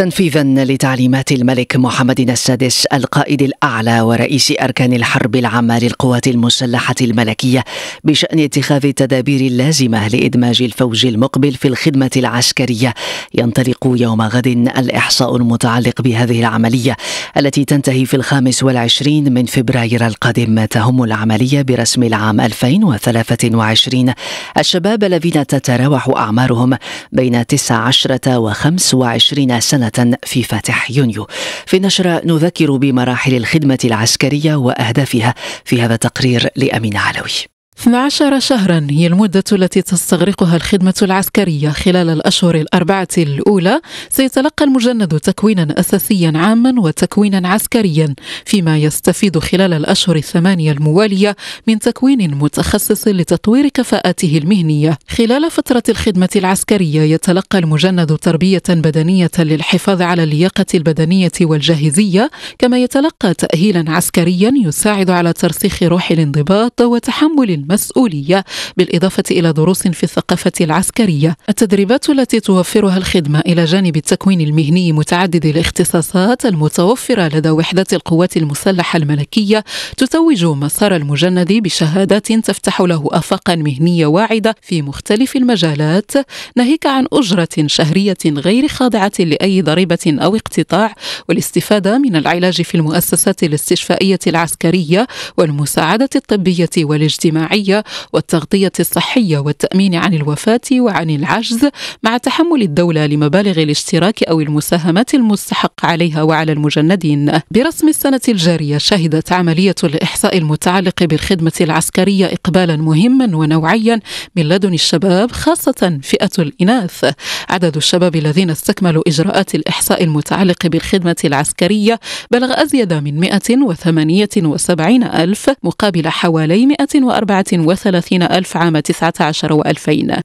تنفيذا لتعليمات الملك محمد السادس القائد الاعلى ورئيس اركان الحرب العامه للقوات المسلحه الملكيه بشان اتخاذ التدابير اللازمه لادماج الفوج المقبل في الخدمه العسكريه ينطلق يوم غد الاحصاء المتعلق بهذه العمليه التي تنتهي في الخامس والعشرين من فبراير القادم تهم العمليه برسم العام 2023 الشباب الذين تتراوح اعمارهم بين 19 و 25 سنه في فاتح يونيو في النشرة نذكر بمراحل الخدمة العسكرية وأهدافها في هذا تقرير لأمين علوي 12 شهرا هي المدة التي تستغرقها الخدمة العسكرية خلال الأشهر الأربعة الأولى سيتلقى المجند تكوينا أساسيا عاما وتكوينا عسكريا فيما يستفيد خلال الأشهر الثمانية الموالية من تكوين متخصص لتطوير كفاءاته المهنية خلال فترة الخدمة العسكرية يتلقى المجند تربية بدنية للحفاظ على اللياقة البدنية والجاهزية كما يتلقى تأهيلا عسكريا يساعد على ترسيخ روح الانضباط وتحمل المسؤولية بالإضافة إلى دروس في الثقافة العسكرية التدريبات التي توفرها الخدمة إلى جانب التكوين المهني متعدد الاختصاصات المتوفرة لدى وحدات القوات المسلحة الملكية تتوج مسار المجند بشهادات تفتح له آفاقا مهنية واعدة في مختلف المجالات ناهيك عن أجرة شهرية غير خاضعة لأي ضريبة أو اقتطاع والاستفادة من العلاج في المؤسسات الاستشفائية العسكرية والمساعدة الطبية والاجتماعية الصحية والتغطية الصحية والتأمين عن الوفاة وعن العجز مع تحمل الدولة لمبالغ الاشتراك أو المساهمات المستحق عليها وعلى المجندين برسم السنة الجارية شهدت عملية الإحصاء المتعلق بالخدمة العسكرية إقبالا مهما ونوعيا من لدن الشباب خاصة فئة الإناث عدد الشباب الذين استكملوا إجراءات الإحصاء المتعلق بالخدمة العسكرية بلغ أزيد من 178 ألف مقابل حوالي 104 وثلاثين ألف عام 19 و2000